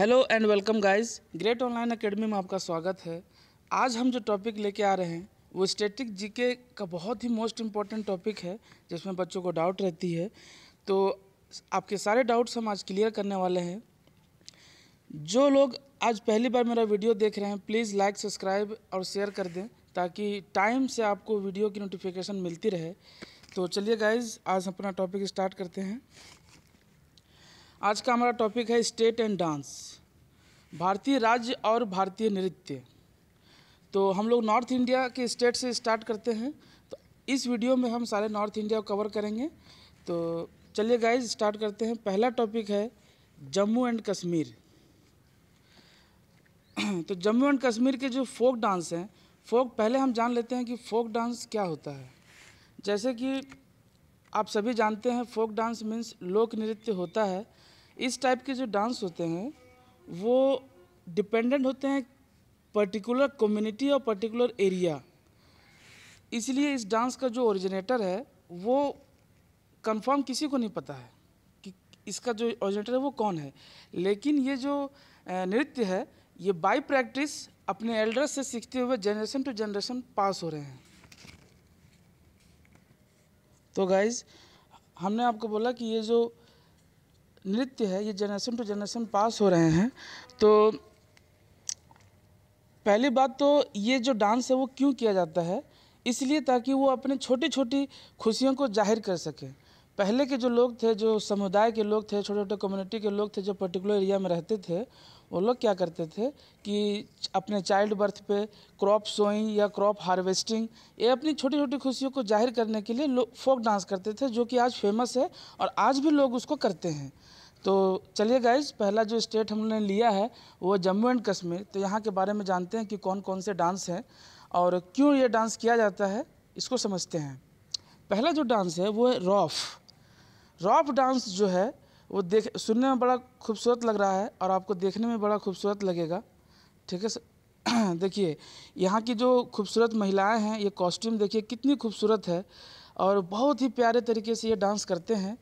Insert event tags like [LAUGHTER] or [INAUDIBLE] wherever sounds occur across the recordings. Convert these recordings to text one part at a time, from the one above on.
hello and welcome guys great online academy में आपका स्वागत है आज हम जो टॉपिक लेके आ रहे हैं वो स्टेटिक जीके का बहुत ही मोस्ट इम्पॉर्टेंट टॉपिक है जिसमें बच्चों को डाउट रहती है तो आपके सारे डाउट्स हम आज क्लियर करने वाले हैं जो लोग आज पहली बार मेरा वीडियो देख रहे हैं प्लीज़ लाइक सब्सक्राइब और शेयर कर दें ताकि टाइम से आपको वीडियो की नोटिफिकेशन मिलती रहे तो चलिए गाइज आज अपना टॉपिक स्टार्ट करते हैं आज का हमारा टॉपिक है स्टेट एंड डांस भारतीय राज्य और भारतीय नृत्य तो हम लोग नॉर्थ इंडिया के स्टेट से स्टार्ट करते हैं तो इस वीडियो में हम सारे नॉर्थ इंडिया को कवर करेंगे तो चलिए गाइज स्टार्ट करते हैं पहला टॉपिक है जम्मू एंड कश्मीर [CLEARS THROAT] तो जम्मू एंड कश्मीर के जो फोक डांस हैं फोक पहले हम जान लेते हैं कि फोक डांस क्या होता है जैसे कि आप सभी जानते हैं फोक डांस मीन्स लोक नृत्य होता है इस टाइप के जो डांस होते हैं वो डिपेंडेंट होते हैं पर्टिकुलर कम्युनिटी और पर्टिकुलर एरिया इसलिए इस डांस का जो ओरिजिनेटर है वो कंफर्म किसी को नहीं पता है कि इसका जो ओरिजिनेटर है वो कौन है लेकिन ये जो नृत्य है ये बाई प्रैक्टिस अपने एल्डर्स से सीखते हुए जनरेशन टू जनरेशन पास हो रहे हैं तो गाइज हमने आपको बोला कि ये जो नृत्य है ये जनरेशन टू जनरेशन पास हो रहे हैं तो पहली बात तो ये जो डांस है वो क्यों किया जाता है इसलिए ताकि वो अपने छोटी छोटी खुशियों को जाहिर कर सकें पहले के जो लोग थे जो समुदाय के लोग थे छोटे छोटे कम्युनिटी के लोग थे जो पर्टिकुलर एरिया में रहते थे वो लोग क्या करते थे कि अपने चाइल्ड बर्थ पे क्रॉप सोइंग या क्रॉप हार्वेस्टिंग ये अपनी छोटी छोटी खुशियों को जाहिर करने के लिए लोग फोक डांस करते थे जो कि आज फेमस है और आज भी लोग उसको करते हैं तो चलिए गाइज पहला जो स्टेट हमने लिया है वो जम्मू एंड कश्मीर तो यहाँ के बारे में जानते हैं कि कौन कौन से डांस हैं और क्यों ये डांस किया जाता है इसको समझते हैं पहला जो डांस है वो है रॉफ रॉफ डांस जो है वो देख सुनने में बड़ा खूबसूरत लग रहा है और आपको देखने में बड़ा खूबसूरत लगेगा ठीक है [CLEARS THROAT] देखिए यहाँ की जो खूबसूरत महिलाएं हैं ये कॉस्ट्यूम देखिए कितनी खूबसूरत है और बहुत ही प्यारे तरीके से ये डांस करते हैं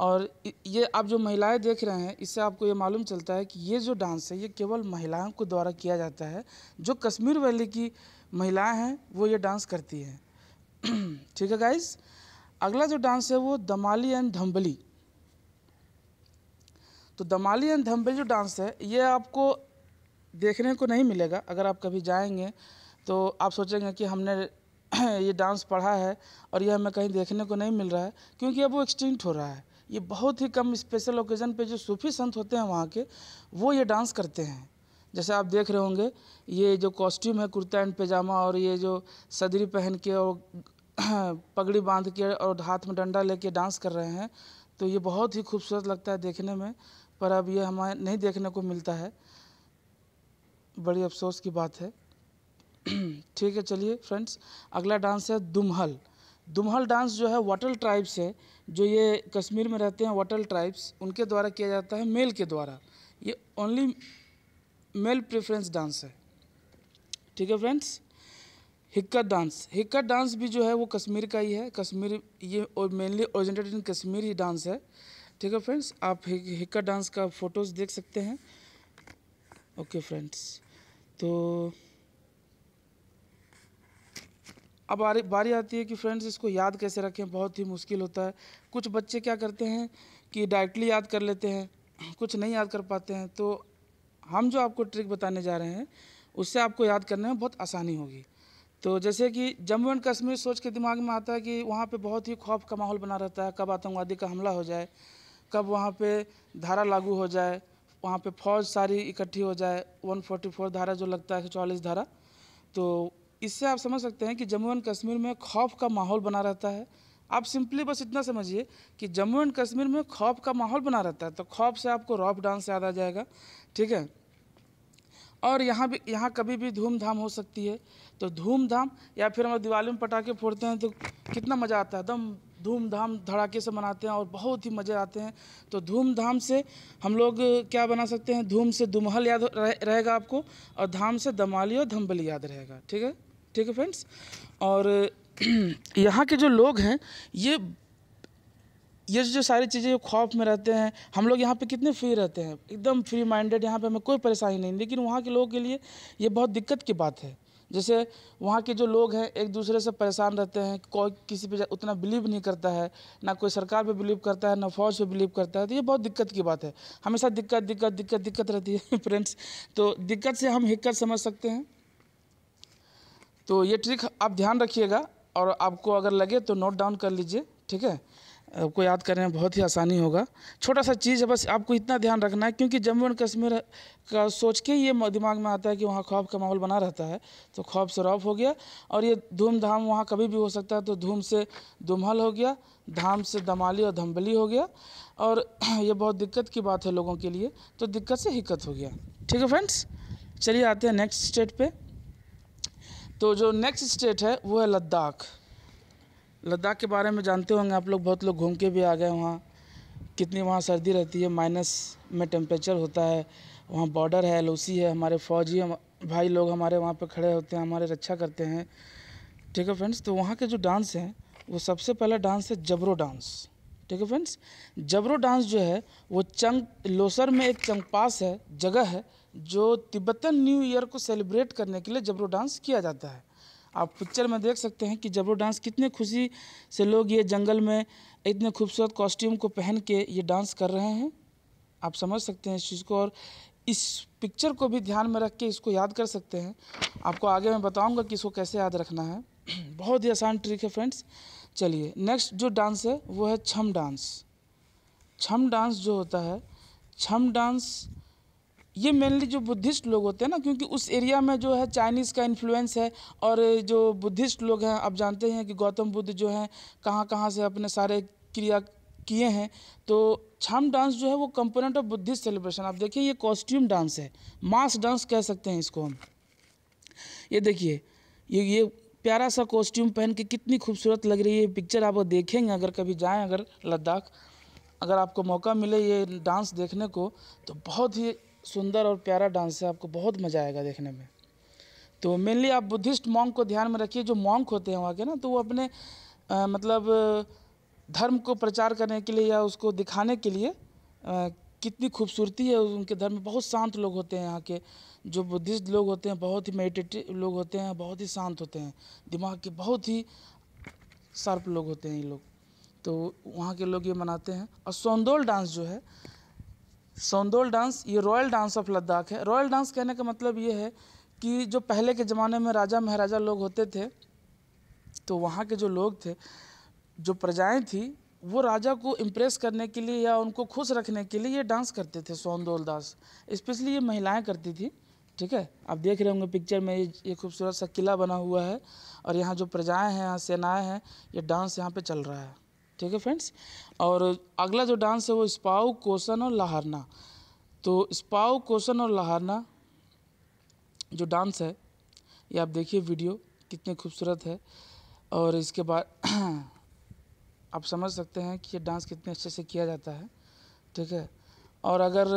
और ये आप जो महिलाएँ देख रहे हैं इससे आपको ये मालूम चलता है कि ये जो डांस है ये केवल महिलाओं के द्वारा किया जाता है जो कश्मीर वैली की महिलाएं हैं वो ये डांस करती हैं [CLEARS THROAT] ठीक है गाइस अगला जो डांस है वो दमाली एंड धम्बली तो दमाली एंड धम्बली जो डांस है ये आपको देखने को नहीं मिलेगा अगर आप कभी जाएंगे तो आप सोचेंगे कि हमने [CLEARS THROAT] ये डांस पढ़ा है और ये हमें कहीं देखने को नहीं मिल रहा है क्योंकि अब वो एक्सटिंक्ट हो रहा है ये बहुत ही कम स्पेशल ओकेज़न पे जो सूफी संत होते हैं वहाँ के वो ये डांस करते हैं जैसे आप देख रहे होंगे ये जो कॉस्ट्यूम है कुर्ता एंड पैजामा और ये जो सदरी पहन के और [CLEARS THROAT] पगड़ी बांध के और हाथ में डंडा लेके डांस कर रहे हैं तो ये बहुत ही खूबसूरत लगता है देखने में पर अब ये हमें नहीं देखने को मिलता है बड़ी अफसोस की बात है [CLEARS THROAT] ठीक है चलिए फ्रेंड्स अगला डांस है दुमहल दुम्हल डांस जो है वाटल ट्राइब्स है जो ये कश्मीर में रहते हैं वाटल ट्राइब्स उनके द्वारा किया जाता है मेल के द्वारा ये ओनली मेल प्रेफरेंस डांस है ठीक है friends Hikka dance Hikka dance भी जो है वो कश्मीर का ही है कश्मीर ये मेनली ओरिजिनेटेड इन कश्मीर ही डांस है ठीक है फ्रेंड्स आप हिक्का डांस का फोटोज़ देख सकते हैं ओके फ्रेंड्स तो अब बारी बारी आती है कि फ्रेंड्स इसको याद कैसे रखें बहुत ही मुश्किल होता है कुछ बच्चे क्या करते हैं कि डायरेक्टली याद कर लेते हैं कुछ नहीं याद कर पाते हैं तो हम जो आपको ट्रिक बताने जा रहे हैं उससे आपको याद करने में बहुत आसानी होगी तो जैसे कि जम्मू एंड कश्मीर सोच के दिमाग में आता है कि वहाँ पे बहुत ही खौफ का माहौल बना रहता है कब आतंकवादी का हमला हो जाए कब वहाँ पे धारा लागू हो जाए वहाँ पे फौज सारी इकट्ठी हो जाए 144 धारा जो लगता है चौवालीस धारा तो इससे आप समझ सकते हैं कि जम्मू एंड कश्मीर में खौफ का माहौल बना रहता है आप सिंपली बस इतना समझिए कि जम्मू एंड कश्मीर में खौफ का माहौल बना रहता है तो खौफ से आपको रॉप डांस याद आ जाएगा ठीक है और यहाँ भी यहाँ कभी भी धूमधाम हो सकती है तो धूमधाम या फिर हम दिवाली में पटाखे फोड़ते हैं तो कितना मज़ा आता है एकदम धूमधाम धड़ाके से मनाते हैं और बहुत ही मज़े आते हैं तो धूमधाम से हम लोग क्या बना सकते हैं धूम से दुमहल याद रहेगा आपको और धाम से दमाली और धम्बली याद रहेगा ठीक है ठीक है फ्रेंड्स और [CLEARS THROAT] यहाँ के जो लोग हैं ये ये जो सारी चीज़ें खौफ में रहते हैं हम लोग यहाँ पे कितने फ्री रहते हैं एकदम फ्री माइंडेड यहाँ पे हमें कोई परेशानी नहीं लेकिन वहाँ के लोगों के लिए ये बहुत दिक्कत की बात है जैसे वहाँ के जो लोग हैं एक दूसरे से परेशान रहते हैं कोई किसी पे उतना बिलीव नहीं करता है ना कोई सरकार पे बिलीव करता है ना फौज पे बिलीव करता है तो ये बहुत दिक्कत की बात है हमेशा दिक्कत दिक्कत दिक्कत दिक्कत रहती है फ्रेंड्स [LAUGHS] तो दिक्कत से हम हिक्कत समझ सकते हैं तो ये ट्रिक आप ध्यान रखिएगा और आपको अगर लगे तो नोट डाउन कर लीजिए ठीक है आपको याद करने में बहुत ही आसानी होगा छोटा सा चीज़ है बस आपको इतना ध्यान रखना है क्योंकि जम्मू एंड कश्मीर का सोच के ये दिमाग में आता है कि वहाँ खौफ का माहौल बना रहता है तो खौफ रौफ़ हो गया और ये धूमधाम वहाँ कभी भी हो सकता है तो धूम से दुमहल हो गया धाम से दमाली और धम्बली हो गया और [CLEARS THROAT] ये बहुत दिक्कत की बात है लोगों के लिए तो दिक्कत से हिक्कत हो गया ठीक है फ्रेंड्स चलिए आते हैं नेक्स्ट स्टेट पर तो जो नेक्स्ट स्टेट है वो है लद्दाख लद्दाख के बारे में जानते होंगे आप लोग बहुत लोग घूम के भी आ गए वहाँ कितनी वहाँ सर्दी रहती है माइनस में टेम्परेचर होता है वहाँ बॉर्डर है एल है हमारे फौजी हम, भाई लोग हमारे वहाँ पर खड़े होते हैं हमारे रक्षा करते हैं ठीक है फ्रेंड्स तो वहाँ के जो डांस हैं वो सबसे पहला डांस है जबरो डांस ठीक है फ्रेंड्स जबरो डांस जो है वो चंग लोसर में एक चंगपास है जगह है जो तिब्बतन न्यू ईयर को सेलिब्रेट करने के लिए जबरो डांस किया जाता है आप पिक्चर में देख सकते हैं कि जबरो डांस कितने खुशी से लोग ये जंगल में इतने खूबसूरत कॉस्ट्यूम को पहन के ये डांस कर रहे हैं आप समझ सकते हैं इस चीज़ को और इस पिक्चर को भी ध्यान में रख के इसको याद कर सकते हैं आपको आगे मैं बताऊँगा कि इसको कैसे याद रखना है [CLEARS THROAT] बहुत ही आसान ट्रिक है फ्रेंड्स चलिए नेक्स्ट जो डांस है वो है छम डांस छम डांस जो होता है छम डांस ये मेनली जो बुद्धिस्ट लोग होते हैं ना क्योंकि उस एरिया में जो है चाइनीज़ का इन्फ्लुएंस है और जो बुद्धिस्ट लोग हैं आप जानते हैं कि गौतम बुद्ध जो हैं कहाँ कहाँ से अपने सारे क्रिया किए हैं तो छाम डांस जो है वो कंपोनेंट ऑफ बुद्धिस्ट सेलिब्रेशन आप देखिए ये कॉस्ट्यूम डांस है मास डांस कह सकते हैं इसको हम ये देखिए ये ये प्यारा सा कॉस्ट्यूम पहन के कितनी खूबसूरत लग रही है पिक्चर आप देखेंगे अगर कभी जाएं अगर लद्दाख अगर आपको मौका मिले ये डांस देखने को तो बहुत ही सुंदर और प्यारा डांस है आपको बहुत मज़ा आएगा देखने में तो मेनली आप बुद्धिस्ट मॉन्ग को ध्यान में रखिए जो मॉन्ग होते हैं वहाँ के ना तो वो अपने आ, मतलब धर्म को प्रचार करने के लिए या उसको दिखाने के लिए आ, कितनी खूबसूरती है उनके धर्म में बहुत शांत लोग होते हैं यहाँ के जो बुद्धिस्ट लोग होते हैं बहुत ही मेडिटेटिव लोग होते हैं बहुत ही शांत होते हैं दिमाग के बहुत ही शार्प लोग होते हैं ये लोग तो वहाँ के लोग ये मनाते हैं और सोंदोल डांस जो है सोंदोल डांस ये रॉयल डांस ऑफ लद्दाख है रॉयल डांस कहने का मतलब ये है कि जो पहले के ज़माने में राजा महाराजा लोग होते थे तो वहाँ के जो लोग थे जो प्रजाएं थी वो राजा को इम्प्रेस करने के लिए या उनको खुश रखने के लिए ये डांस करते थे सोंदोल दास स्पेशली ये महिलाएं करती थी ठीक है आप देख रहे होंगे पिक्चर में ये ये खूबसूरत सा किला बना हुआ है और यहाँ जो प्रजाएं हैं यहाँ सेनाएं हैं ये डांस यहाँ पे चल रहा है ठीक है फ्रेंड्स और अगला जो डांस है वो स्पाउ कोसन और लहारना तो स्पाउ कोसन और लहारना जो डांस है ये आप देखिए वीडियो कितने खूबसूरत है और इसके बाद [CLEARS THROAT] आप समझ सकते हैं कि ये डांस कितने अच्छे से किया जाता है ठीक है और अगर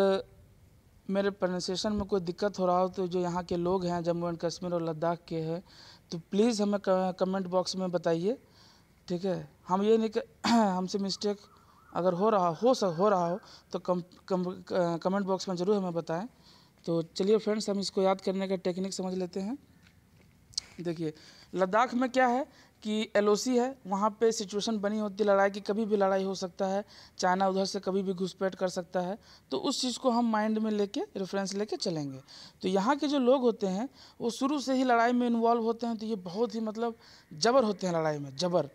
मेरे प्रोनाउंसिएशन में कोई दिक्कत हो रहा हो तो जो यहाँ के लोग हैं जम्मू एंड कश्मीर और लद्दाख के हैं तो प्लीज़ हमें कमेंट बॉक्स में बताइए ठीक है हम ये नहीं कि [CLEARS THROAT] हमसे मिस्टेक अगर हो रहा हो सक हो रहा हो तो कम, कम कमेंट बॉक्स में ज़रूर हमें बताएं तो चलिए फ्रेंड्स हम इसको याद करने का टेक्निक समझ लेते हैं देखिए लद्दाख में क्या है कि एल है वहाँ पे सिचुएशन बनी होती है लड़ाई की कभी भी लड़ाई हो सकता है चाइना उधर से कभी भी घुसपैठ कर सकता है तो उस चीज़ को हम माइंड में लेके रेफरेंस लेके चलेंगे तो यहाँ के जो लोग होते हैं वो शुरू से ही लड़ाई में इन्वॉल्व होते हैं तो ये बहुत ही मतलब जबर होते हैं लड़ाई में जबर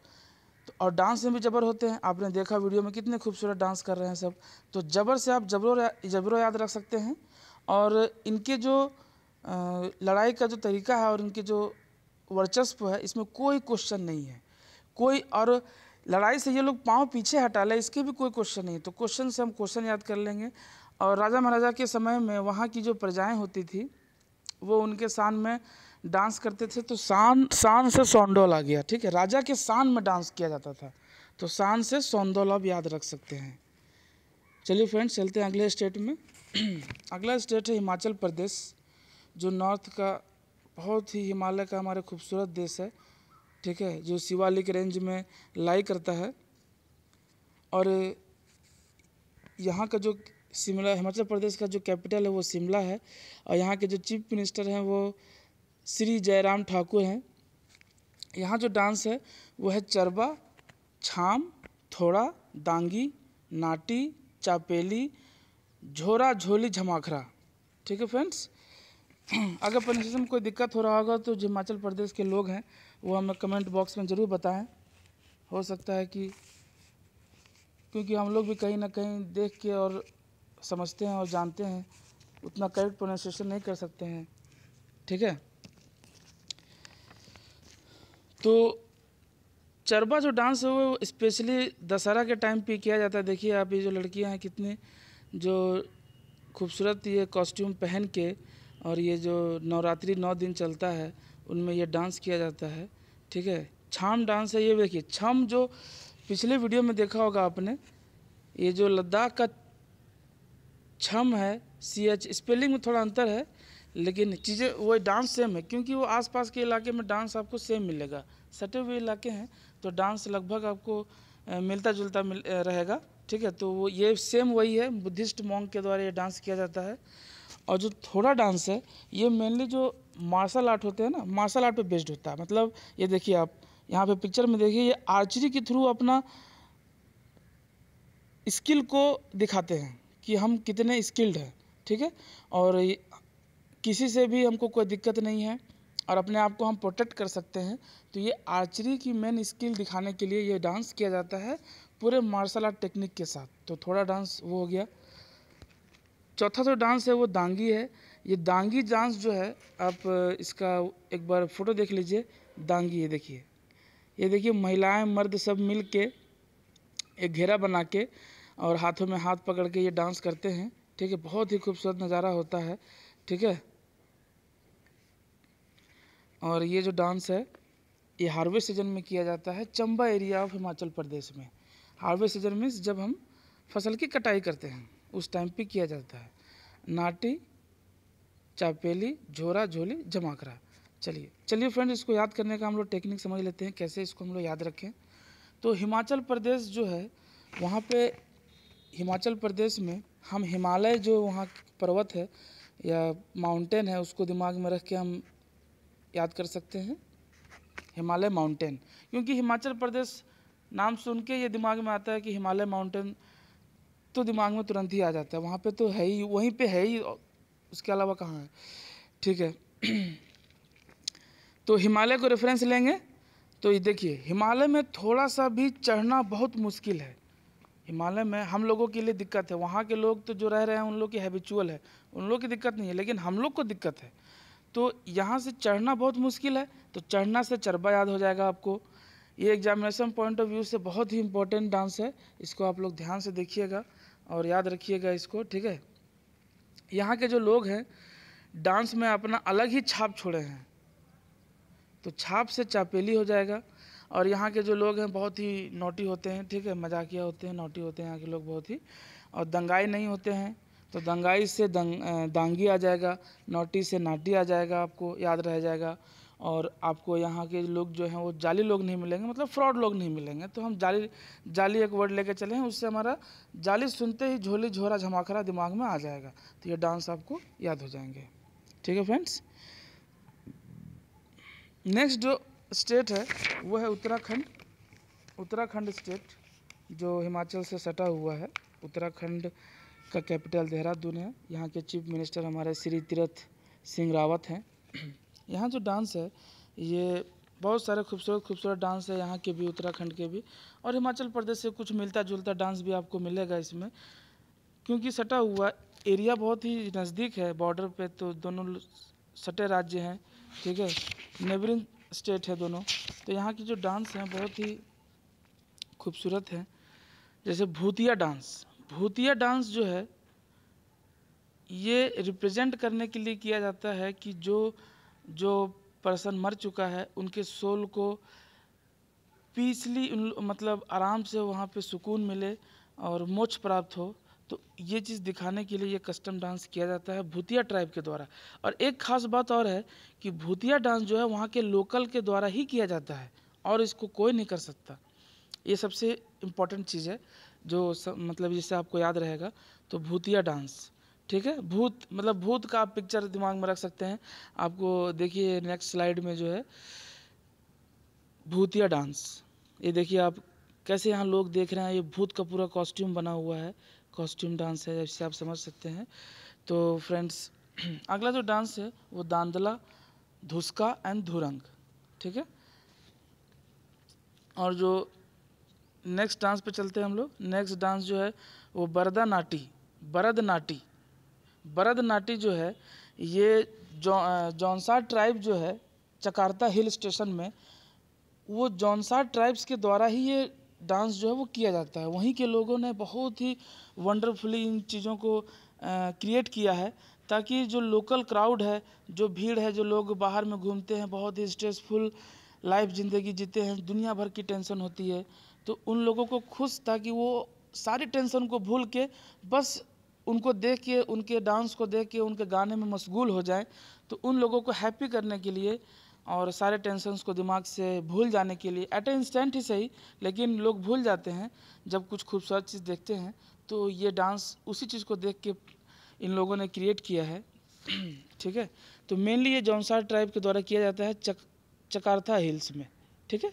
और डांस में भी जबर होते हैं आपने देखा वीडियो में कितने खूबसूरत डांस कर रहे हैं सब तो जबर से आप जबरो जबरो याद रख सकते हैं और इनके जो लड़ाई का जो तरीका है और इनके जो वर्चस्व है इसमें कोई क्वेश्चन नहीं है कोई और लड़ाई से ये लोग पाँव पीछे हटा ले इसके भी कोई क्वेश्चन नहीं है तो क्वेश्चन से हम क्वेश्चन याद कर लेंगे और राजा महाराजा के समय में वहाँ की जो प्रजाएं होती थी वो उनके शान में डांस करते थे तो शान शान से सोंडोल आ गया ठीक है राजा के शान में डांस किया जाता था तो शान से सोंडोल आप याद रख सकते हैं चलिए फ्रेंड्स चलते हैं अगले स्टेट में [CLEARS THROAT] अगला स्टेट है हिमाचल प्रदेश जो नॉर्थ का बहुत ही हिमालय का हमारा खूबसूरत देश है ठीक है जो शिवालिक रेंज में लाई करता है और यहाँ का जो शिमला हिमाचल प्रदेश का जो कैपिटल है वो शिमला है और यहाँ के जो चीफ मिनिस्टर हैं वो श्री जयराम ठाकुर हैं यहाँ जो डांस है वह है चरबा छाम थोड़ा दांगी नाटी चापेली झोरा झोली झमाखरा ठीक है फ्रेंड्स [CLEARS THROAT] अगर प्रोनाउंसिएशन में कोई दिक्कत हो रहा होगा तो जो हिमाचल प्रदेश के लोग हैं वो हमें कमेंट बॉक्स में ज़रूर बताएं हो सकता है कि क्योंकि हम लोग भी कहीं ना कहीं देख के और समझते हैं और जानते हैं उतना करेक्ट प्रोनाउंसिएशन नहीं कर सकते हैं ठीक है तो चरबा जो डांस है वो स्पेशली दशहरा के टाइम पे किया जाता है देखिए आप ये जो लड़कियां हैं कितनी जो खूबसूरत ये कॉस्ट्यूम पहन के और ये जो नवरात्रि नौ दिन चलता है उनमें ये डांस किया जाता है ठीक है छाम डांस है ये देखिए छम जो पिछले वीडियो में देखा होगा आपने ये जो लद्दाख का छम है सी एच स्पेलिंग में थोड़ा अंतर है लेकिन चीज़ें वो डांस सेम है क्योंकि वो आसपास के इलाके में डांस आपको सेम मिलेगा सटे हुए इलाके हैं तो डांस लगभग आपको मिलता जुलता मिल रहेगा ठीक है तो वो ये सेम वही है बुद्धिस्ट मॉन्ग के द्वारा ये डांस किया जाता है और जो थोड़ा डांस है ये मेनली जो मार्शल आर्ट होते हैं ना मार्शल आर्ट पे बेस्ड होता है मतलब ये देखिए आप यहाँ पे पिक्चर में देखिए ये आर्चरी के थ्रू अपना स्किल को दिखाते हैं कि हम कितने स्किल्ड हैं ठीक है और किसी से भी हमको कोई दिक्कत नहीं है और अपने आप को हम प्रोटेक्ट कर सकते हैं तो ये आर्चरी की मेन स्किल दिखाने के लिए ये डांस किया जाता है पूरे मार्शल आर्ट टेक्निक के साथ तो थोड़ा डांस वो हो गया चौथा जो डांस है वो दांगी है ये दांगी डांस जो है आप इसका एक बार फोटो देख लीजिए दांगी ये देखिए ये देखिए महिलाएं मर्द सब मिल के एक घेरा बना के और हाथों में हाथ पकड़ के ये डांस करते हैं ठीक है बहुत ही खूबसूरत नज़ारा होता है ठीक है और ये जो डांस है ये हार्वेस्ट सीजन में किया जाता है चंबा एरिया ऑफ हिमाचल प्रदेश में हार्वेस्ट सीजन मीन्स जब हम फसल की कटाई करते हैं उस टाइम पे किया जाता है नाटी चापेली झोरा झोली जमाकरा चलिए चलिए फ्रेंड इसको याद करने का हम लोग टेक्निक समझ लेते हैं कैसे इसको हम लोग याद रखें तो हिमाचल प्रदेश जो है वहाँ पे हिमाचल प्रदेश में हम हिमालय जो वहाँ पर्वत है या माउंटेन है उसको दिमाग में रख के हम याद कर सकते हैं हिमालय माउंटेन क्योंकि हिमाचल प्रदेश नाम सुन के ये दिमाग में आता है कि हिमालय माउंटेन तो दिमाग में तुरंत ही आ जाता है वहाँ पे तो है ही वहीं पे है ही उसके अलावा कहाँ है ठीक है तो हिमालय को रेफरेंस लेंगे तो ये देखिए हिमालय में थोड़ा सा भी चढ़ना बहुत मुश्किल है हिमालय में हम लोगों के लिए दिक्कत है वहाँ के लोग तो जो रह रहे हैं उन लोग की हैबिचुअल है उन लोग की दिक्कत नहीं है लेकिन हम लोग को दिक्कत है तो यहाँ से चढ़ना बहुत मुश्किल है तो चढ़ना से चरबा याद हो जाएगा आपको ये एग्जामिनेशन पॉइंट ऑफ व्यू से बहुत ही इम्पोर्टेंट डांस है इसको आप लोग ध्यान से देखिएगा और याद रखिएगा इसको ठीक है यहाँ के जो लोग हैं डांस में अपना अलग ही छाप छोड़े हैं तो छाप से चापेली हो जाएगा और यहाँ के जो लोग हैं बहुत ही नोटी होते हैं ठीक है मजाकिया होते हैं नोटी होते हैं यहाँ के लोग बहुत ही और दंगाई नहीं होते हैं तो दंगाई से दंग दांगी आ जाएगा नोटी से नाटी आ जाएगा आपको याद रह जाएगा और आपको यहाँ के लोग जो हैं वो जाली लोग नहीं मिलेंगे मतलब फ्रॉड लोग नहीं मिलेंगे तो हम जाली जाली एक वर्ड लेके चले हैं उससे हमारा जाली सुनते ही झोली झोरा झमाखरा दिमाग में आ जाएगा तो ये डांस आपको याद हो जाएंगे ठीक है फ्रेंड्स नेक्स्ट जो स्टेट है वो है उत्तराखंड उत्तराखंड स्टेट जो हिमाचल से सटा हुआ है उत्तराखंड का कैपिटल देहरादून है यहाँ के चीफ मिनिस्टर हमारे श्री तीर्थ सिंह रावत हैं [CLEARS THROAT] यहाँ जो डांस है ये बहुत सारे खूबसूरत खूबसूरत डांस है यहाँ के भी उत्तराखंड के भी और हिमाचल प्रदेश से कुछ मिलता जुलता डांस भी आपको मिलेगा इसमें क्योंकि सटा हुआ एरिया बहुत ही नज़दीक है बॉर्डर पे तो दोनों सटे राज्य हैं ठीक है नेबरिंग स्टेट है दोनों तो यहाँ की जो डांस हैं बहुत ही खूबसूरत हैं जैसे भूतिया डांस भूतिया डांस जो है ये रिप्रेजेंट करने के लिए किया जाता है कि जो जो पर्सन मर चुका है उनके सोल को पीसली मतलब आराम से वहाँ पे सुकून मिले और मोक्ष प्राप्त हो तो ये चीज़ दिखाने के लिए ये कस्टम डांस किया जाता है भूतिया ट्राइब के द्वारा और एक खास बात और है कि भूतिया डांस जो है वहाँ के लोकल के द्वारा ही किया जाता है और इसको कोई नहीं कर सकता ये सबसे इम्पोर्टेंट चीज़ है जो सब, मतलब जिससे आपको याद रहेगा तो भूतिया डांस ठीक है भूत मतलब भूत का आप पिक्चर दिमाग में रख सकते हैं आपको देखिए नेक्स्ट स्लाइड में जो है भूतिया डांस ये देखिए आप कैसे यहाँ लोग देख रहे हैं ये भूत का पूरा कॉस्ट्यूम बना हुआ है कॉस्ट्यूम डांस है जैसे आप समझ सकते हैं तो फ्रेंड्स [CLEARS THROAT] अगला जो डांस है वो दांदला धुसका एंड धुरंग ठीक है और जो नेक्स्ट डांस पे चलते हैं हम लोग नेक्स्ट डांस जो है वो बरदा नाटी बरद नाटी बरद नाटी जो है ये जौनसा ट्राइब जो है चकारता हिल स्टेशन में वो जौनसा ट्राइब्स के द्वारा ही ये डांस जो है वो किया जाता है वहीं के लोगों ने बहुत ही वंडरफुली इन चीज़ों को क्रिएट किया है ताकि जो लोकल क्राउड है जो भीड़ है जो लोग बाहर में घूमते हैं बहुत ही स्ट्रेसफुल लाइफ ज़िंदगी जीते हैं दुनिया भर की टेंशन होती है तो उन लोगों को खुश ताकि वो सारी टेंशन को भूल के बस उनको देख के उनके डांस को देख के उनके गाने में मशगूल हो जाए तो उन लोगों को हैप्पी करने के लिए और सारे टेंशन को दिमाग से भूल जाने के लिए एट ए इंस्टेंट ही सही लेकिन लोग भूल जाते हैं जब कुछ खूबसूरत चीज़ देखते हैं तो ये डांस उसी चीज़ को देख के इन लोगों ने क्रिएट किया है [CLEARS THROAT] ठीक है तो मेनली ये जौनसार ट्राइब के द्वारा किया जाता है चक चकारथा हिल्स में ठीक है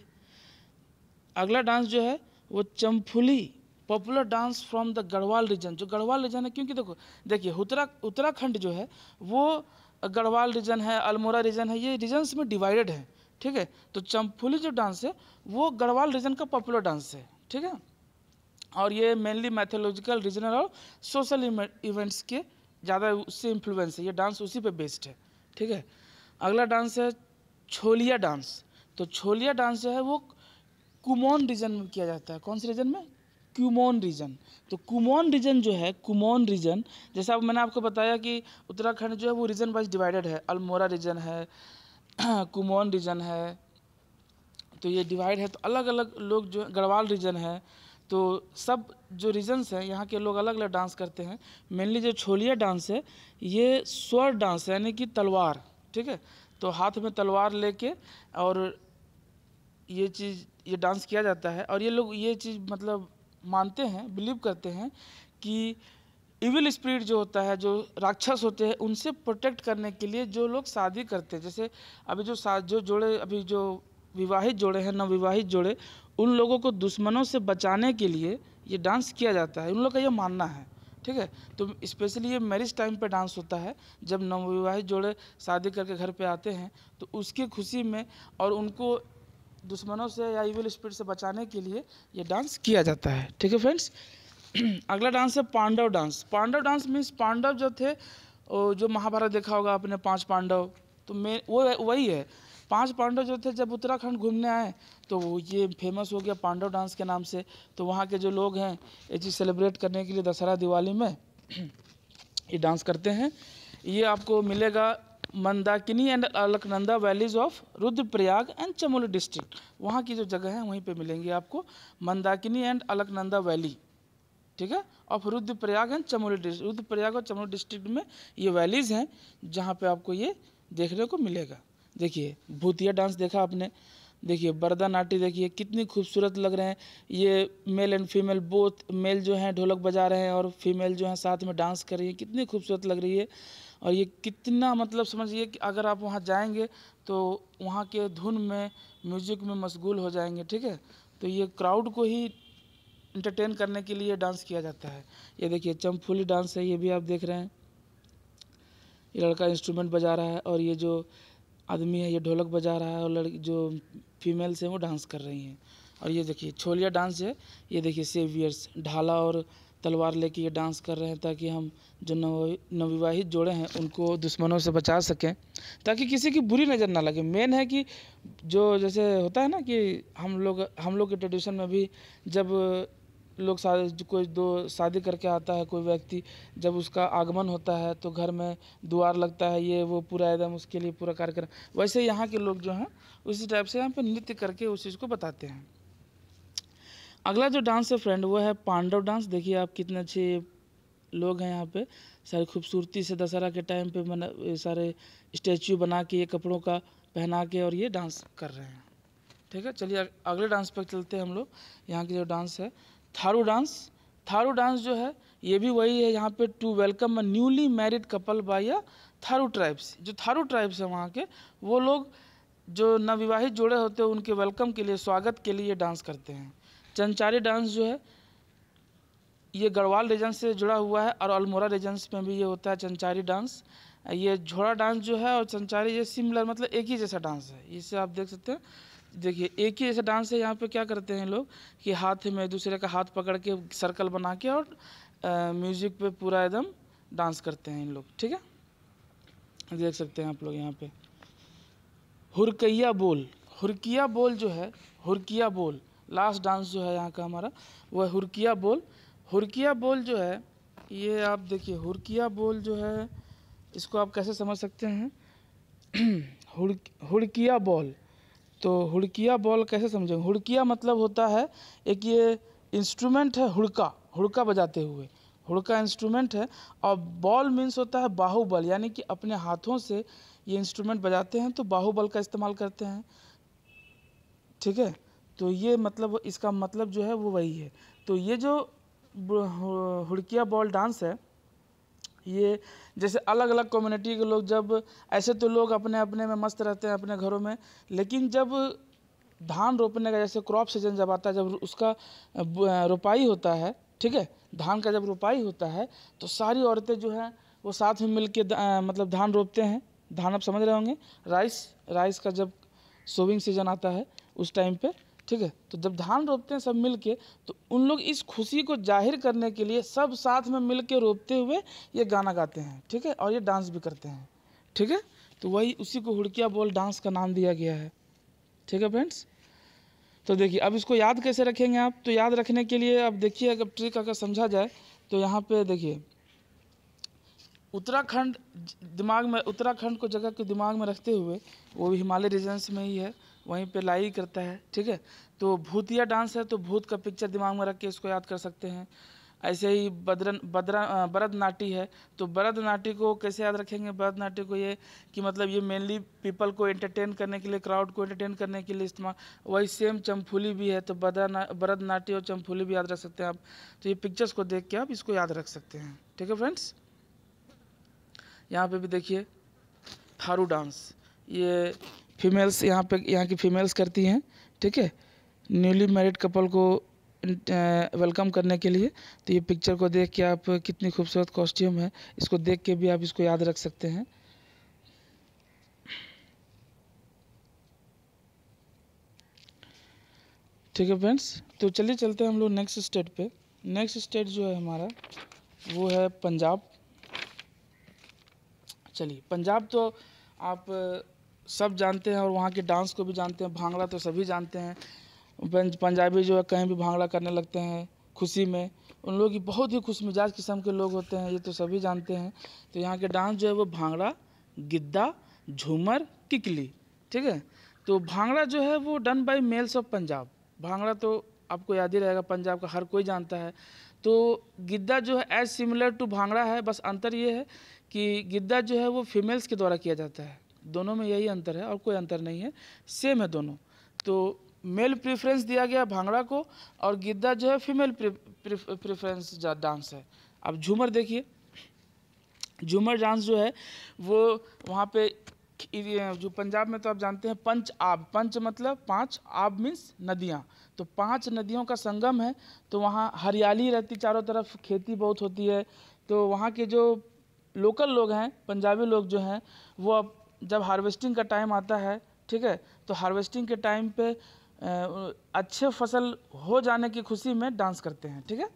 अगला डांस जो है वो Chamfuli popular dance from the Garhwal region जो गढ़वाल रीजन है क्योंकि देखो देखिए उत्तरा उत्तराखंड जो है वो गढ़वाल रीजन है अल्मोरा रीजन है ये रीजन्स में डिवाइडेड है ठीक है तो चंफुली जो डांस है वो गढ़वाल रीजन का पॉपुलर डांस है ठीक है और ये मेनली मैथोलॉजिकल रीजनल और सोशल इवेंट्स के ज़्यादा उससे इन्फ्लुएंस है ये डांस उसी पे बेस्ड है ठीक है अगला डांस है छोलिया डांस तो छोलिया डांस जो है वो कुमोन रीजन में किया जाता है कौन से रीजन में कुमोन रीजन तो कुमोन रीजन जो है कुमोन रीजन जैसा मैंने आपको बताया कि उत्तराखंड जो है वो रीजन वाइज डिवाइडेड है अल्मोरा रीजन है [CLEARS THROAT] कुमोन रीजन है तो ये डिवाइड है तो अलग अलग लोग जो गढ़वाल रीजन है तो सब जो रीजन्स हैं यहाँ के लोग अलग अलग डांस करते हैं मेनली जो छोलिया डांस है ये स्वर डांस है यानी कि तलवार ठीक है तो हाथ में तलवार लेके और ये चीज़ ये डांस किया जाता है और ये लोग ये चीज़ मतलब मानते हैं बिलीव करते हैं कि इविल स्पिरिट जो होता है जो राक्षस होते हैं उनसे प्रोटेक्ट करने के लिए जो लोग शादी करते हैं जैसे अभी जो जो जोड़े अभी जो विवाहित जोड़े हैं नवविवाहित जोड़े उन लोगों को दुश्मनों से बचाने के लिए ये डांस किया जाता है उन लोग का ये मानना है ठीक है तो स्पेशली ये मैरिज टाइम पे डांस होता है जब नवविवाहित जोड़े शादी करके घर पे आते हैं तो उसकी खुशी में और उनको दुश्मनों से या इविल स्पीड से बचाने के लिए ये डांस किया जाता है ठीक है फ्रेंड्स [CLEARS THROAT] अगला डांस है Pandav dance Pandav dance means Pandav जो थे जो महाभारत देखा होगा आपने पांच पांडव तो मैं वो वही है पांच पांडव जो थे जब उत्तराखंड घूमने आए तो ये फेमस हो गया पांडव डांस के नाम से तो वहाँ के जो लोग हैं ये चीज़ सेलिब्रेट करने के लिए दशहरा दिवाली में [CLEARS THROAT] ये डांस करते हैं ये आपको मिलेगा Mandakini and Alaknanda valleys of Rudraprayag and Chamoli district वहाँ की जो जगह है वहीं पे मिलेंगी आपको मंदाकिनी एंड अलकनंदा वैली ठीक है of Rudraprayag and Chamoli district Rudraprayag और चमोली डिस्ट्रिक्ट में ये वैलीज हैं जहाँ पे आपको ये देखने को मिलेगा देखिए भूतिया डांस देखा आपने देखिए बरदा नाटी देखिए कितनी खूबसूरत लग रहे हैं ये male and female both male जो हैं ढोलक बजा रहे हैं और फीमेल जो हैं साथ में डांस कर रही है कितनी खूबसूरत लग रही है और ये कितना मतलब समझिए कि अगर आप वहाँ जाएंगे तो वहाँ के धुन में म्यूजिक में मशगूल हो जाएंगे ठीक है तो ये क्राउड को ही इंटरटेन करने के लिए डांस किया जाता है ये देखिए चमफुली डांस है ये भी आप देख रहे हैं ये लड़का इंस्ट्रूमेंट बजा रहा है और ये जो आदमी है ये ढोलक बजा रहा है और लड़की जो फीमेल्स हैं वो डांस कर रही हैं और ये देखिए छोलिया डांस है ये देखिए सेवियर्स ढाला और तलवार लेके ये डांस कर रहे हैं ताकि हम जो नव नवविवाहित जोड़े हैं उनको दुश्मनों से बचा सकें ताकि किसी की बुरी नज़र ना लगे मेन है कि जो जैसे होता है ना कि हम लोग हम लोग के ट्रेडिशन में भी जब लोग शादी कोई दो शादी करके आता है कोई व्यक्ति जब उसका आगमन होता है तो घर में द्वार लगता है ये वो पूरा एकदम उसके लिए पूरा कार्यक्रम वैसे यहाँ के लोग जो हैं उसी टाइप से यहाँ पर नृत्य करके उस चीज़ को बताते हैं अगला जो डांस है फ्रेंड वो है पांडव डांस देखिए आप कितने अच्छे लोग हैं यहाँ पे सारी खूबसूरती से दशहरा के टाइम पे मना सारे स्टैचू बना के ये कपड़ों का पहना के और ये डांस कर रहे हैं ठीक है चलिए अगले डांस पर चलते हैं हम लोग यहाँ की जो डांस है थारू डांस थारू डांस जो है ये भी वही है यहाँ पे to welcome a newly married couple by a Tharu tribes जो थारू ट्राइब्स हैं वहाँ के वो लोग जो नवविवाहित जोड़े होते हैं उनके वेलकम के लिए स्वागत के लिए डांस करते हैं चंचारी डांस जो है ये गढ़वाल रीजन से जुड़ा हुआ है और अल्मोरा रीजन्स में भी ये होता है चंचारी डांस ये झोड़ा डांस जो है और चंचारी ये सिमिलर मतलब एक ही जैसा डांस है इसे आप देख सकते हैं देखिए एक ही जैसा डांस है यहाँ पे क्या करते हैं लोग कि हाथ में दूसरे का हाथ पकड़ के सर्कल बना के और आ, म्यूजिक पे पूरा एकदम डांस करते हैं इन लोग ठीक है देख सकते हैं आप लोग यहाँ पे हुरकैया बोल हुरकिया बोल जो है हुरकिया बोल लास्ट डांस जो है यहाँ का हमारा वह हुरकिया बोल हुरकिया बोल जो है ये आप देखिए हुरकिया बोल जो है इसको आप कैसे समझ सकते हैं [CLEARS THROAT] हुड़किया बॉल तो हुड़किया बॉल कैसे समझेंगे हुड़किया मतलब होता है एक ये इंस्ट्रूमेंट है हुड़का हुड़का बजाते हुए हुड़का इंस्ट्रूमेंट है और बॉल मीन्स होता है बाहुबल यानी कि अपने हाथों से ये इंस्ट्रूमेंट बजाते हैं तो बाहुबल का इस्तेमाल करते हैं ठीक है तो ये मतलब इसका मतलब जो है वो वही है तो ये जो हुड़किया बॉल डांस है ये जैसे अलग अलग कम्युनिटी के लोग जब ऐसे तो लोग अपने अपने में मस्त रहते हैं अपने घरों में लेकिन जब धान रोपने का जैसे क्रॉप सीजन जब आता है जब उसका रोपाई होता है ठीक है धान का जब रोपाई होता है तो सारी औरतें जो हैं वो साथ में मिल के मतलब धान रोपते हैं धान आप समझ रहे होंगे राइस राइस का जब सोविंग सीजन आता है उस टाइम पर ठीक है तो जब धान रोपते हैं सब मिल के तो उन लोग इस खुशी को जाहिर करने के लिए सब साथ में मिल के रोपते हुए ये गाना गाते हैं ठीक है और ये डांस भी करते हैं ठीक है तो वही उसी को हुड़किया बोल डांस का नाम दिया गया है ठीक है फ्रेंड्स तो देखिए अब इसको याद कैसे रखेंगे आप तो याद रखने के लिए अब देखिए अगर ट्रिक अगर समझा जाए तो यहाँ पे देखिए उत्तराखंड दिमाग में उत्तराखंड को जगह के दिमाग में रखते हुए वो भी हिमालय रीजन्स में ही है वहीं पे लाई करता है ठीक है तो भूतिया डांस है तो भूत का पिक्चर दिमाग में रख के इसको याद कर सकते हैं ऐसे ही बदरन बदरा बरद नाटी है तो बरद नाटी को कैसे याद रखेंगे बरद नाटी को ये कि मतलब ये मेनली पीपल को एंटरटेन करने के लिए क्राउड को एंटरटेन करने के लिए इस्तेमाल वही सेम चमफुली भी है तो बरद नाटी और चमफुली भी याद रख सकते हैं आप तो ये पिक्चर्स को देख के आप इसको याद रख सकते हैं ठीक है फ्रेंड्स यहाँ पर भी देखिए थारू डांस ये फीमेल्स यहाँ पे यहाँ की फीमेल्स करती हैं ठीक है न्यूली मैरिड कपल को वेलकम करने के लिए तो ये पिक्चर को देख के आप कितनी खूबसूरत कॉस्ट्यूम है इसको देख के भी आप इसको याद रख सकते हैं ठीक है फ्रेंड्स तो चलिए चलते हैं हम लोग नेक्स्ट स्टेट पे नेक्स्ट स्टेट जो है हमारा वो है पंजाब चलिए पंजाब तो आप सब जानते हैं और वहाँ के डांस को भी जानते हैं भांगड़ा तो सभी जानते हैं पंजाबी जो है कहीं भी भांगड़ा करने लगते हैं खुशी में उन लोग की बहुत ही खुश मिजाज किस्म के लोग होते हैं ये तो सभी जानते हैं तो यहाँ के डांस जो है वो भांगड़ा गिद्दा झूमर किकली ठीक है तो भांगड़ा जो है वो done by males of Punjab Bhangra तो आपको याद ही रहेगा पंजाब का हर कोई जानता है तो गिद्दा जो है एज सिमिलर टू भांगड़ा है बस अंतर ये है कि गिद्दा जो है वो फीमेल्स के द्वारा किया जाता है दोनों में यही अंतर है और कोई अंतर नहीं है सेम है दोनों तो मेल प्रेफरेंस दिया गया भांगड़ा को और गिद्दा जो है फीमेल प्रेफरेंस डांस है अब झूमर देखिए झूमर डांस जो है वो वहाँ पे जो पंजाब में तो आप जानते हैं पंच आब पंच मतलब पांच आब मीन्स नदियाँ तो पांच नदियों का संगम है तो वहाँ हरियाली रहती चारों तरफ खेती बहुत होती है तो वहाँ के जो लोकल लोग हैं पंजाबी लोग जो हैं वो अब जब हार्वेस्टिंग का टाइम आता है ठीक है तो हार्वेस्टिंग के टाइम पे अच्छे फसल हो जाने की खुशी में डांस करते हैं ठीक है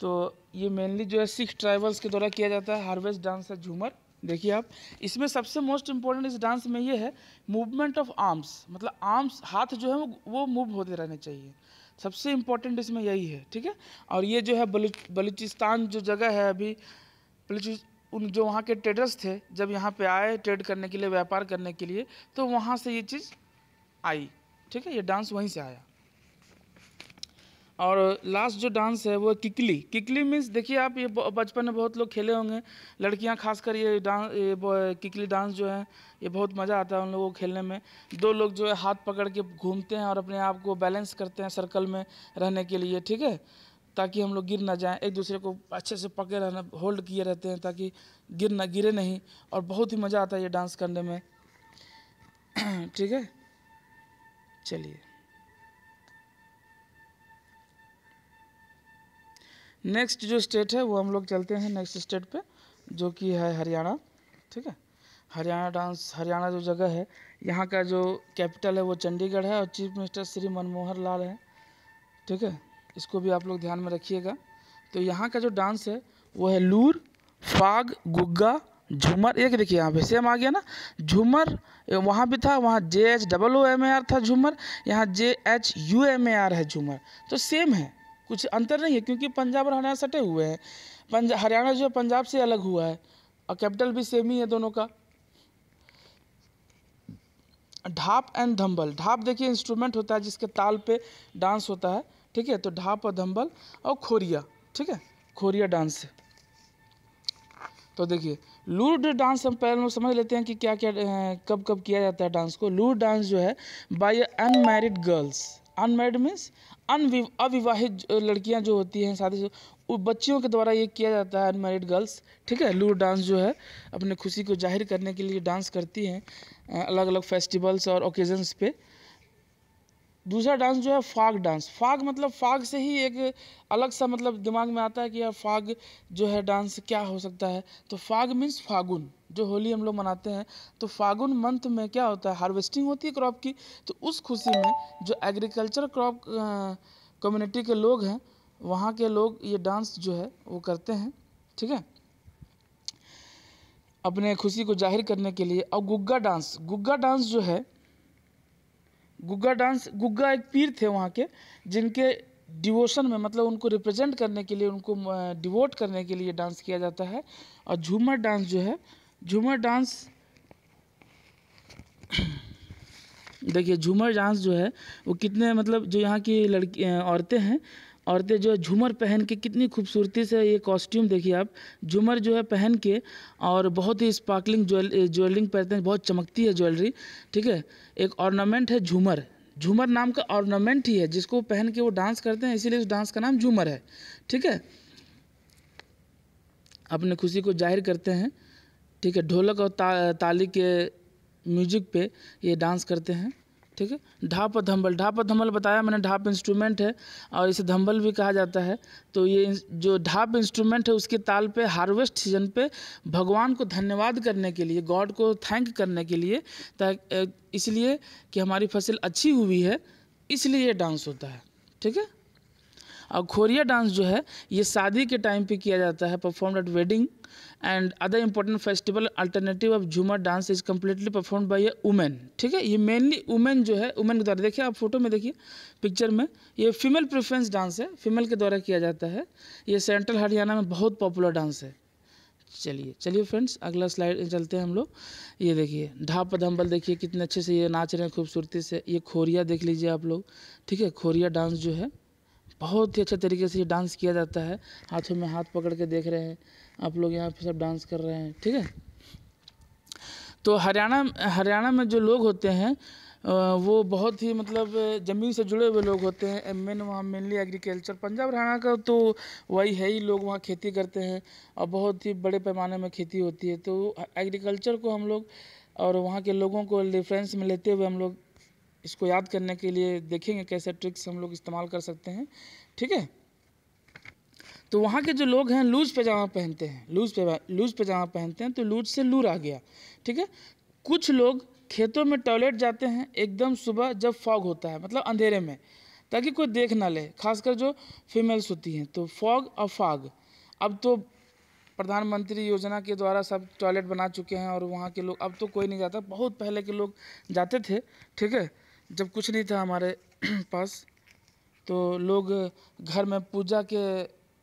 तो ये मेनली जो है सिख ट्राइबल्स के द्वारा किया जाता है हार्वेस्ट डांस है झूमर देखिए आप इसमें सबसे मोस्ट इम्पोर्टेंट इस डांस में ये है मूवमेंट ऑफ आर्म्स मतलब आर्म्स हाथ जो है वो वो मूव होते रहने चाहिए सबसे इम्पोर्टेंट इसमें यही है ठीक है और ये जो है बलूचिस्तान जो जगह है अभी उन जो वहाँ के ट्रेडर्स थे जब यहाँ पे आए ट्रेड करने के लिए व्यापार करने के लिए तो वहाँ से ये चीज़ आई ठीक है ये डांस वहीं से आया और लास्ट जो डांस है वो किकली किकली मीन्स देखिए आप ये बचपन में बहुत लोग खेले होंगे लड़कियां खासकर ये डांस ये किकली डांस जो है ये बहुत मज़ा आता है उन लोगों को खेलने में दो लोग जो है हाथ पकड़ के घूमते हैं और अपने आप को बैलेंस करते हैं सर्कल में रहने के लिए ठीक है ताकि हम लोग गिर ना जाएं एक दूसरे को अच्छे से पके रहना होल्ड किए रहते हैं ताकि गिर ना गिरे नहीं और बहुत ही मज़ा आता है ये डांस करने में [CLEARS THROAT] ठीक है चलिए नेक्स्ट जो स्टेट है वो हम लोग चलते हैं नेक्स्ट स्टेट पे जो कि है हरियाणा ठीक है हरियाणा डांस हरियाणा जो जगह है यहाँ का जो कैपिटल है वो चंडीगढ़ है और चीफ मिनिस्टर श्री मनमोहन लाल है ठीक है इसको भी आप लोग ध्यान में रखिएगा तो यहाँ का जो डांस है वो है लूर फाग गुग्गा झूमर एक देखिए यहाँ पे सेम आ गया ना झूमर वहाँ भी था वहाँ J H double O M A R था झूमर यहाँ J H U M A R है झूमर तो सेम है कुछ अंतर नहीं है क्योंकि पंजाब और हरियाणा सटे हुए हैं पंजा हरियाणा जो है पंजाब से अलग हुआ है और कैपिटल भी सेम ही है दोनों का ढाप एंड धम्बल ढाप देखिए इंस्ट्रूमेंट होता है जिसके ताल पे डांस होता है ठीक है तो ढाप और धम्बल और खोरिया ठीक है खोरिया डांस तो देखिए लूड डांस हम पहले लोग समझ लेते हैं कि क्या क्या कब कब किया जाता है डांस को लूड डांस जो है by unmarried girls unmarried means अनवि अविवाहित लड़कियां जो होती हैं शादी बच्चियों के द्वारा ये किया जाता है अनमेरिड गर्ल्स ठीक है लूड डांस जो है अपने खुशी को जाहिर करने के लिए डांस करती हैं अलग अलग फेस्टिवल्स और ओकेजन्स पे दूसरा डांस जो है फाग डांस फाग मतलब फाग से ही एक अलग सा मतलब दिमाग में आता है कि यार फाग जो है डांस क्या हो सकता है तो फाग मीन्स फागुन जो होली हम लोग मनाते हैं तो फागुन मंथ में क्या होता है हार्वेस्टिंग होती है क्रॉप की तो उस खुशी में जो एग्रीकल्चर क्रॉप कम्युनिटी के लोग हैं वहाँ के लोग ये डांस जो है वो करते हैं ठीक है अपने खुशी को जाहिर करने के लिए और गुग्गा डांस गुग्गा डांस जो है गुग्गा डांस गुग्गा एक पीर थे वहाँ के जिनके डिवोशन में मतलब उनको रिप्रेजेंट करने के लिए उनको डिवोट करने के लिए डांस किया जाता है और झूमर डांस जो है झूमर डांस देखिए झूमर डांस जो है वो कितने मतलब जो यहाँ की लड़की औरतें हैं औरतें जो है झूमर पहन के कितनी खूबसूरती से ये कॉस्ट्यूम देखिए आप झूमर जो है पहन के और बहुत ही स्पार्कलिंग ज्वेल ज्वेलरिंग पहनते हैं बहुत चमकती है ज्वेलरी ठीक है एक ऑर्नामेंट है झूमर झूमर नाम का ऑर्नामेंट ही है जिसको पहन के वो डांस करते हैं इसीलिए उस डांस का नाम झूमर है ठीक है अपने खुशी को जाहिर करते हैं ठीक है ढोलक और ता, ताली के म्यूजिक पे ये डांस करते हैं ठीक है ढाप और धम्बल ढाप और धम्बल बताया मैंने ढाप इंस्ट्रूमेंट है और इसे धम्बल भी कहा जाता है तो ये जो ढाप इंस्ट्रूमेंट है उसके ताल पे हार्वेस्ट सीजन पे भगवान को धन्यवाद करने के लिए गॉड को थैंक करने के लिए इसलिए कि हमारी फसल अच्छी हुई है इसलिए ये डांस होता है ठीक है और खोरिया डांस जो है ये शादी के टाइम पे किया जाता है perform at wedding and other important festival alternative of Jhumar dance is completely perform by a women ठीक है ये मेनली वुमेन जो है वुमेन के द्वारा देखिए आप फोटो में देखिए पिक्चर में ये फीमेल प्रेफरेंस डांस है फीमेल के द्वारा किया जाता है ये सेंट्रल हरियाणा में बहुत पॉपुलर डांस है चलिए चलिए फ्रेंड्स अगला स्लाइड चलते हैं हम लोग ये देखिए ढाप धम्बल देखिए कितने अच्छे से ये नाच रहे हैं खूबसूरती से ये खोरिया देख लीजिए आप लोग ठीक है खोरिया डांस जो है बहुत ही अच्छे तरीके से ये डांस किया जाता है हाथों में हाथ पकड़ के देख रहे हैं आप लोग यहाँ पे सब डांस कर रहे हैं ठीक है तो हरियाणा हरियाणा में जो लोग होते हैं वो बहुत ही मतलब ज़मीन से जुड़े हुए लोग होते हैं मेन वहाँ मेनली एग्रीकल्चर पंजाब हरियाणा का तो वही है ही लोग वहाँ खेती करते हैं और बहुत ही बड़े पैमाने में खेती होती है तो एग्रीकल्चर को हम लोग और वहाँ के लोगों को रेफरेंस में लेते हुए हम लोग इसको याद करने के लिए देखेंगे कैसे ट्रिक्स हम लोग इस्तेमाल कर सकते हैं ठीक है तो वहाँ के जो लोग हैं लूज पैजामा पहनते हैं लूज पैजा लूज पैजामा पहनते हैं तो लूज से लूर आ गया ठीक है कुछ लोग खेतों में टॉयलेट जाते हैं एकदम सुबह जब फॉग होता है मतलब अंधेरे में ताकि कोई देख ना ले खासकर जो फीमेल्स होती हैं तो फॉग और फाग अब तो प्रधानमंत्री योजना के द्वारा सब टॉयलेट बना चुके हैं और वहाँ के लोग अब तो कोई नहीं जाता बहुत पहले के लोग जाते थे ठीक है जब कुछ नहीं था हमारे [CLEARS THROAT] पास तो लोग घर में पूजा के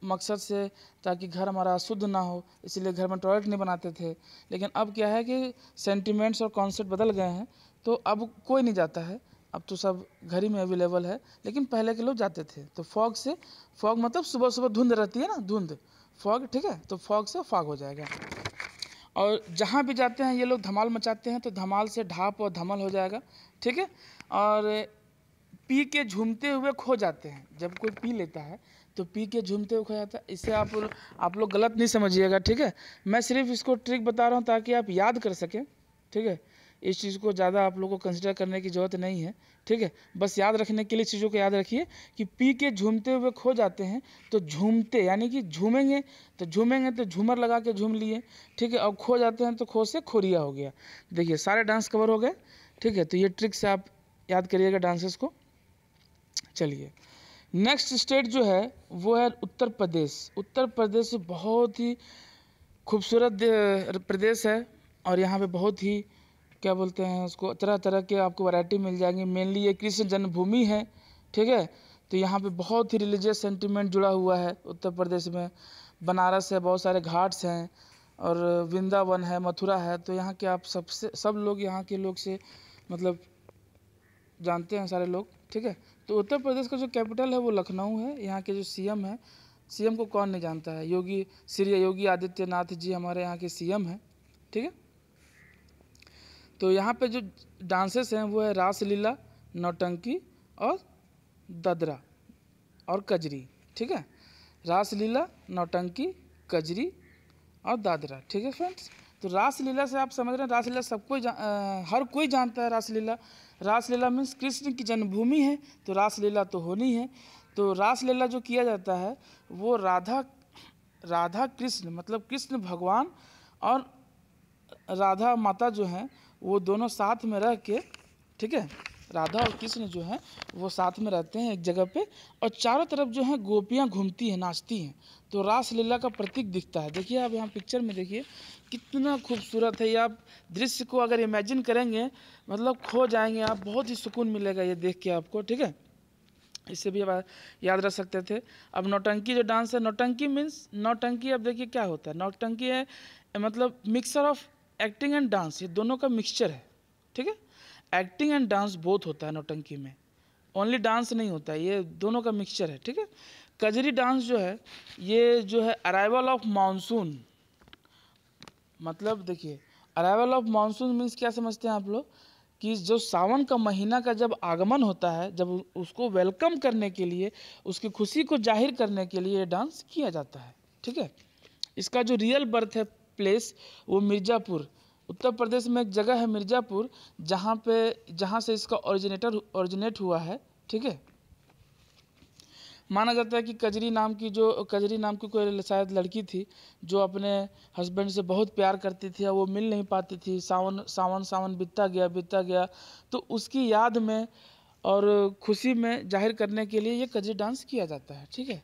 मकसद से ताकि घर हमारा अशुद्ध ना हो इसलिए घर में टॉयलेट नहीं बनाते थे लेकिन अब क्या है कि सेंटिमेंट्स और कॉन्सेप्ट बदल गए हैं तो अब कोई नहीं जाता है अब तो सब घर ही में अवेलेबल है लेकिन पहले के लोग जाते थे तो फॉग से फॉग मतलब सुबह सुबह धुंध रहती है ना धुंध फॉग ठीक है तो फॉग से फॉग हो जाएगा और जहाँ भी जाते हैं ये लोग धमाल मचाते हैं तो धमाल से ढाप और धमल हो जाएगा ठीक है और पी के झूमते हुए खो जाते हैं जब कोई पी लेता है तो पी के झूमते हुए खो जाता है इसे आप आप लोग गलत नहीं समझिएगा ठीक है मैं सिर्फ इसको ट्रिक बता रहा हूँ ताकि आप याद कर सकें ठीक है इस चीज़ को ज़्यादा आप लोग को कंसिडर करने की ज़रूरत नहीं है ठीक है बस याद रखने के लिए चीज़ों को याद रखिए कि पी के झूमते हुए खो जाते हैं तो झूमते यानी कि झूमेंगे तो झूमेंगे तो झूमर लगा के झूम लिए ठीक है और खो जाते हैं तो खो से खोरिया हो गया देखिए सारे डांस कवर हो गए ठीक है तो ये ट्रिक से आप याद करिएगा डांसेस को चलिए नेक्स्ट स्टेट जो है वो है उत्तर प्रदेश उत्तर प्रदेश बहुत ही खूबसूरत प्रदेश है और यहाँ पे बहुत ही क्या बोलते हैं उसको तरह तरह के आपको वैरायटी मिल जाएंगी मेनली ये कृष्ण जन्मभूमि है ठीक है तो यहाँ पे बहुत ही रिलीजियस सेंटिमेंट जुड़ा हुआ है उत्तर प्रदेश में बनारस है बहुत सारे घाट्स हैं और वृंदावन है मथुरा है तो यहाँ के आप सबसे सब लोग यहाँ के लोग से मतलब जानते हैं सारे लोग ठीक है तो उत्तर प्रदेश का जो कैपिटल है वो लखनऊ है यहाँ के जो सीएम है सीएम को कौन नहीं जानता है योगी श्री योगी आदित्यनाथ जी हमारे यहाँ के सीएम हैं ठीक है तो यहाँ पे जो डांसेस हैं वो है रासलीला नौटंकी और ददरा और कजरी ठीक है रासलीला नौटंकी कजरी और दादरा ठीक है फ्रेंड्स तो रासलीला से आप समझ रहे हैं रासलीला सबको हर कोई जानता है रासलीला रासलीला मीन्स कृष्ण की जन्मभूमि है तो रासलीला तो होनी है तो रासलीला जो किया जाता है वो राधा राधा कृष्ण मतलब कृष्ण भगवान और राधा माता जो हैं वो दोनों साथ में रह के ठीक है राधा और कृष्ण जो हैं वो साथ में रहते हैं एक जगह पे और चारों तरफ जो है गोपियाँ घूमती हैं नाचती हैं तो रासलीला का प्रतीक दिखता है देखिए आप यहाँ पिक्चर में देखिए कितना खूबसूरत है ये आप दृश्य को अगर इमेजिन करेंगे मतलब खो जाएंगे आप बहुत ही सुकून मिलेगा ये देख के आपको ठीक है इससे भी आप याद रख सकते थे अब नौटंकी जो डांस है नौटंकी मीन्स नौटंकी अब देखिए क्या होता है नौटंकी है मतलब mixer of acting and dance ये दोनों का मिक्सचर है ठीक है एक्टिंग एंड डांस बहुत होता है नौटंकी में ओनली डांस नहीं होता ये दोनों का मिक्सचर है ठीक है कजरी डांस जो है ये जो है अराइवल ऑफ मानसून मतलब देखिए अराइवल ऑफ मानसून मीन्स क्या समझते हैं आप लोग कि जो सावन का महीना का जब आगमन होता है जब उसको वेलकम करने के लिए उसकी खुशी को जाहिर करने के लिए ये डांस किया जाता है ठीक है इसका जो रियल बर्थ है प्लेस वो मिर्ज़ापुर उत्तर प्रदेश में एक जगह है मिर्ज़ापुर जहाँ पे जहाँ से इसका ओरिजिनेटर ओरिजिनेट हुआ है ठीक है माना जाता है कि कजरी नाम की जो कजरी नाम की कोई शायद लड़की थी जो अपने हस्बैंड से बहुत प्यार करती थी वो मिल नहीं पाती थी सावन सावन सावन बीतता गया बीतता गया तो उसकी याद में और खुशी में जाहिर करने के लिए ये कजरी डांस किया जाता है ठीक है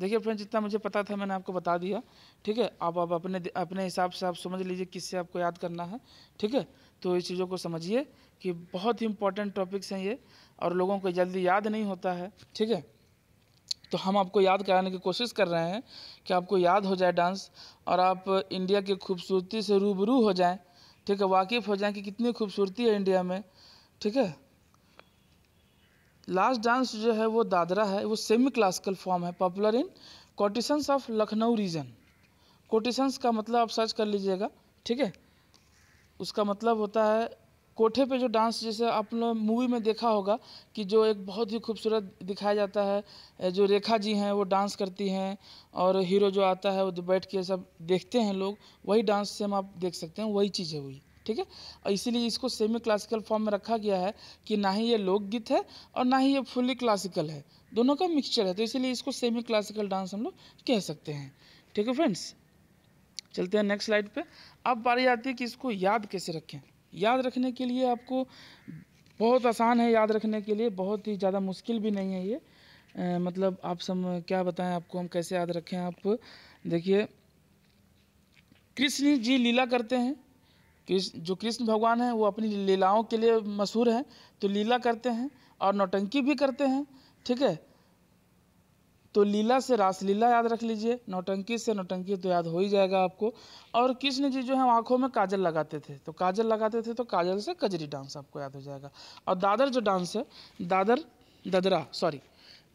देखिए फ्रेंड्स जितना मुझे पता था मैंने आपको बता दिया ठीक है आप आप अपने अपने हिसाब से आप समझ लीजिए किससे आपको याद करना है ठीक है तो इस चीज़ों को समझिए कि बहुत ही इंपॉर्टेंट टॉपिक्स हैं ये और लोगों को जल्दी याद नहीं होता है ठीक है तो हम आपको याद कराने की कोशिश कर रहे हैं कि आपको याद हो जाए डांस और आप इंडिया की खूबसूरती से रूबरू हो जाएं ठीक है वाकिफ़ हो जाएं कि कितनी खूबसूरती है इंडिया में ठीक है लास्ट डांस जो है वो दादरा है वो सेमी क्लासिकल फॉर्म है popular in courtesans of Lucknow region courtesans का मतलब आप सर्च कर लीजिएगा ठीक है उसका मतलब होता है कोठे पे जो डांस जैसे आपने मूवी में देखा होगा कि जो एक बहुत ही खूबसूरत दिखाया जाता है जो रेखा जी हैं वो डांस करती हैं और हीरो जो आता है वो बैठ के सब देखते हैं लोग वही डांस से हम आप देख सकते हैं वही चीज़ है वही ठीक है और इसीलिए इसको सेमी क्लासिकल फॉर्म में रखा गया है कि ना ही ये लोकगीत है और ना ही ये फुली क्लासिकल है दोनों का मिक्सचर है तो इसीलिए इसको सेमी क्लासिकल डांस हम लोग कह सकते हैं ठीक है फ्रेंड्स चलते हैं नेक्स्ट स्लाइड पे अब बारी आती है कि इसको याद कैसे रखें याद रखने के लिए आपको बहुत आसान है याद रखने के लिए बहुत ही ज़्यादा मुश्किल भी नहीं है ये आ, मतलब आप सम क्या बताएं आपको हम कैसे याद रखें आप देखिए कृष्ण जी लीला करते हैं कृष्ण जो कृष्ण भगवान हैं वो अपनी लीलाओं के लिए मशहूर हैं तो लीला करते हैं और नौटंकी भी करते हैं ठीक है तो लीला से रासलीला याद रख लीजिए नौटंकी से नौटंकी तो याद हो ही जाएगा आपको और कृष्ण जी जो है आँखों में काजल लगाते थे तो काजल लगाते थे तो काजल से कजरी डांस आपको याद हो जाएगा और दादर जो डांस है दादर ददरा सॉरी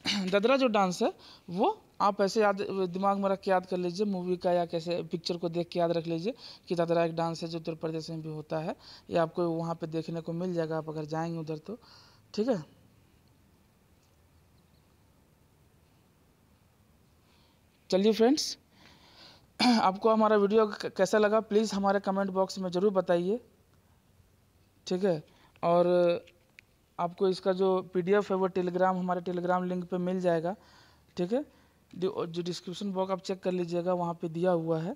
[CLEARS THROAT] ददरा जो डांस है वो आप ऐसे याद दिमाग में रख के याद कर लीजिए मूवी का या कैसे पिक्चर को देख के याद रख लीजिए कि दादरा एक डांस है जो उत्तर प्रदेश में भी होता है या आपको वहाँ पर देखने को मिल जाएगा आप अगर जाएंगे उधर तो ठीक है चलिए फ्रेंड्स आपको हमारा वीडियो कैसा लगा प्लीज़ हमारे कमेंट बॉक्स में ज़रूर बताइए ठीक है और आपको इसका जो पीडीएफ है वो टेलीग्राम हमारे टेलीग्राम लिंक पे मिल जाएगा ठीक है जो डिस्क्रिप्शन बॉक्स आप चेक कर लीजिएगा वहाँ पे दिया हुआ है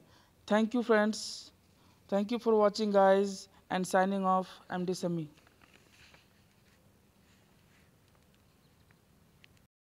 thank you friends thank you for watching guys and signing off M D समी